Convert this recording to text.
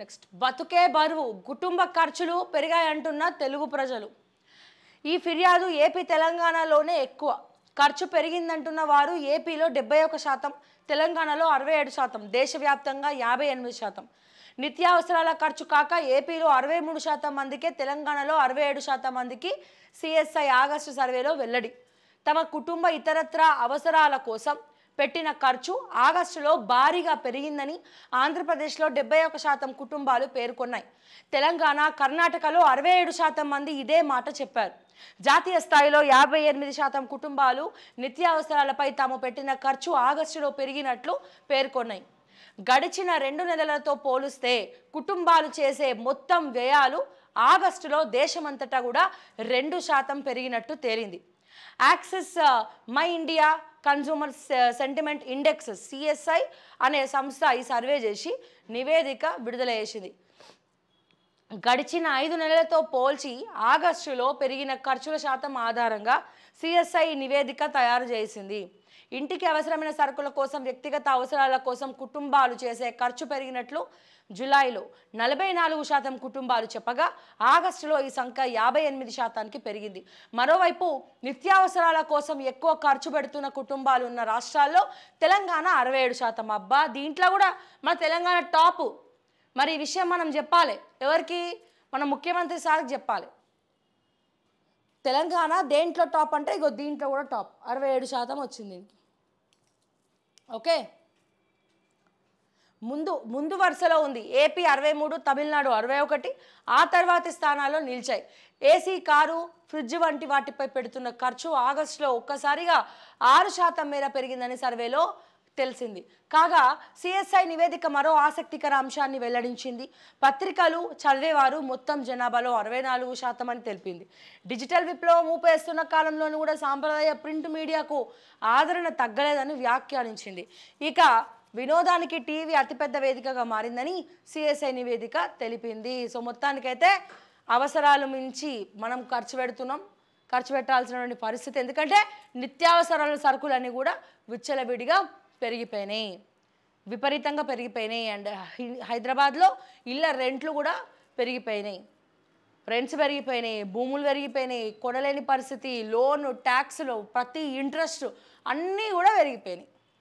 next బతుకే బరువు కుటుంబ ఖర్చులు పెరిగాయంటున్న తెలుగు ప్రజలు ఈ ఫిర్యాదు ఏపీ తెలంగాణలోనే ఎక్కువ ఖర్చు పెరిగిందంటున్న వారు ఏపీలో డెబ్బై ఒక శాతం తెలంగాణలో అరవై ఏడు శాతం దేశవ్యాప్తంగా యాభై ఎనిమిది శాతం నిత్యావసరాల ఖర్చు కాక ఏపీలో అరవై మూడు శాతం మందికే తెలంగాణలో అరవై ఏడు శాతం మందికి సిఎస్ఐ ఆగస్టు సర్వేలో వెల్లడి తమ కుటుంబ ఇతరత్ర అవసరాల కోసం పెట్టిన ఖర్చు ఆగస్టులో భారీగా పెరిగిందని ఆంధ్రప్రదేశ్లో డెబ్బై ఒక శాతం కుటుంబాలు పేర్కొన్నాయి తెలంగాణ కర్ణాటకలో అరవై ఏడు శాతం మంది ఇదే మాట చెప్పారు జాతీయ స్థాయిలో యాభై ఎనిమిది శాతం కుటుంబాలు నిత్యావసరాలపై తాము పెట్టిన ఖర్చు ఆగస్టులో పెరిగినట్లు పేర్కొన్నాయి గడిచిన రెండు నెలలతో పోలిస్తే కుటుంబాలు చేసే మొత్తం వ్యయాలు ఆగస్టులో దేశమంతటా కూడా రెండు శాతం పెరిగినట్టు తేలింది Axis My India consumer sentiment index CSI అనే సంస్థ ఈ సర్వే చేసి నివేదిక విడుదల చేసింది గడిచిన ఐదు నెలలతో పోల్చి ఆగస్టులో పెరిగిన ఖర్చుల శాతం ఆధారంగా సిఎస్ఐ నివేదిక తయారు చేసింది ఇంటికి అవసరమైన సరుకుల కోసం వ్యక్తిగత అవసరాల కోసం కుటుంబాలు చేసే ఖర్చు పెరిగినట్లు జులైలో నలభై నాలుగు శాతం కుటుంబాలు చెప్పగా ఆగస్టులో ఈ సంఖ్య యాభై ఎనిమిది శాతానికి పెరిగింది మరోవైపు నిత్యావసరాల కోసం ఎక్కువ ఖర్చు పెడుతున్న కుటుంబాలు ఉన్న రాష్ట్రాల్లో తెలంగాణ అరవై ఏడు శాతం అబ్బా దీంట్లో కూడా మన తెలంగాణ టాపు మరి ఈ విషయం మనం చెప్పాలి ఎవరికి మన ముఖ్యమంత్రి సార్కి చెప్పాలి తెలంగాణ దేంట్లో టాప్ అంటే ఇగో దీంట్లో కూడా టాప్ అరవై ఏడు శాతం వచ్చింది ఓకే ముందు ముందు వరుసలో ఉంది ఏపీ అరవై మూడు తమిళనాడు అరవై ఒకటి ఆ తర్వాతి స్థానాల్లో నిలిచాయి ఏసీ కారు ఫ్రిడ్జ్ వంటి వాటిపై పెడుతున్న ఖర్చు ఆగస్టులో ఒక్కసారిగా ఆరు శాతం మేర పెరిగిందని సర్వేలో తెలిసింది కాగా సిఎస్ఐ నివేదిక మరో ఆసక్తికర అంశాన్ని వెల్లడించింది పత్రికలు చదివేవారు మొత్తం జనాభాలో అరవై నాలుగు శాతం అని తెలిపింది డిజిటల్ విప్లవం ఊపేస్తున్న కాలంలోనూ కూడా సాంప్రదాయ ప్రింట్ మీడియాకు ఆదరణ తగ్గలేదని వ్యాఖ్యానించింది ఇక వినోదానికి టీవీ అతిపెద్ద వేదికగా మారిందని సిఎస్ఐ నివేదిక తెలిపింది సో మొత్తానికైతే అవసరాలు మించి మనం ఖర్చు పెడుతున్నాం ఖర్చు పెట్టాల్సినటువంటి పరిస్థితి ఎందుకంటే నిత్యావసరాల సరుకులన్నీ కూడా విచ్చలవిడిగా పెరిగిపోయినాయి విపరీతంగా పెరిగిపోయినాయి అండ్ హైదరాబాద్లో ఇళ్ళ రెంట్లు కూడా పెరిగిపోయినాయి రెంట్స్ పెరిగిపోయినాయి భూములు పెరిగిపోయినాయి కొనలేని పరిస్థితి లోను ట్యాక్స్లు ప్రతి ఇంట్రెస్ట్ అన్నీ కూడా పెరిగిపోయినాయి